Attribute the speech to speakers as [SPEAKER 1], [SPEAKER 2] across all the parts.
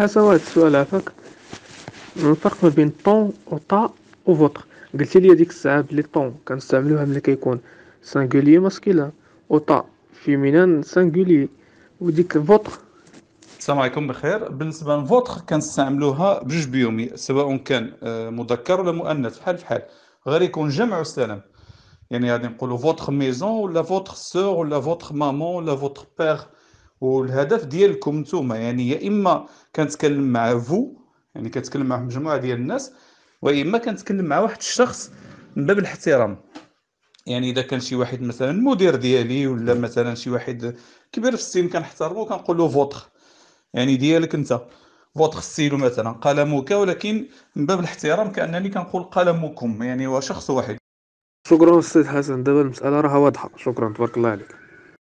[SPEAKER 1] حسوات السؤال عفاك الفرق ما بين طون و طا و فوتر قلت لي هذيك الساعه بلي طون كنستعملوها ملي كيكون سانغولي ماسكيلا و طا فيمينان سانغولي وديك فوتر
[SPEAKER 2] السلام عليكم بخير بالنسبه لفوتر كنستعملوها بجوج بيومي سواء كان آه، مذكر ولا مؤنث بحال بحال غير يكون جمع وسلام يعني غادي نقولوا فوتر ميزون ولا فوتر سور ولا فوتر مامون ولا فوتر بير والهدف ديالكم نتوما يعني يا اما كنتكلم مع فو يعني كتكلم مع مجموعه ديال الناس واما كنتكلم مع واحد الشخص من باب الاحترام يعني اذا كان شي واحد مثلا المدير ديالي ولا مثلا شي واحد كبير في السن كنحترمو كنقول له فوتر يعني ديالك انت فوتخ ستيلو مثلا قلمك ولكن من باب الاحترام كانني كنقول قلمكم يعني هو شخص واحد شكرا السيد حسن دابا المساله راها
[SPEAKER 1] واضحه شكرا تبارك الله عليك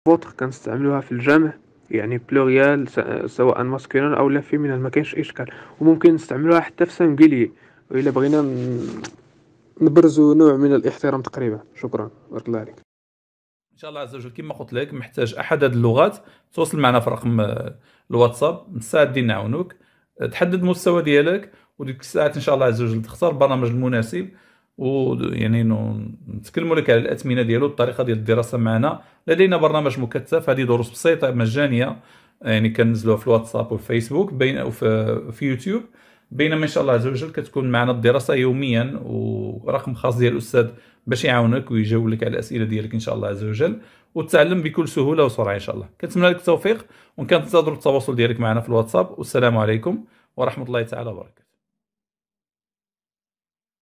[SPEAKER 1] فوتخ كنستعملوها في الجامع يعني بلوريال سواء ماسكولين او لا فيمينال ما كاينش اشكال وممكن نستعملوها حتى في سانغولي الا بغينا نبرزوا نوع من الاحترام تقريبا شكرا بارك الله عليك
[SPEAKER 2] ان شاء الله عز وجل كما قلت لك محتاج احد هذه اللغات تواصل معنا في رقم آه، الواتساب مساعدين نعاونوك آه، تحدد المستوى ديالك وديك الساعات ان شاء الله عز وجل تختار البرنامج المناسب ويعني نتكلموا لك على الاثمنه ديالو الطريقه ديال الدراسه معنا لدينا برنامج مكثف هذه دروس بسيطه مجانيه يعني كنزلوها في الواتساب والفيسبوك بين وفي في يوتيوب بينما ان شاء الله عز وجل كتكون معنا الدراسه يوميا ورقم خاص ديال الاستاذ باش يعاونك ويجاوب لك على الاسئله ديالك ان شاء الله عز وجل وتتعلم بكل سهوله وسرعه ان شاء الله كنتمنى لك التوفيق وكنتظر التواصل ديالك معنا في الواتساب والسلام عليكم ورحمه الله تعالى وبركاته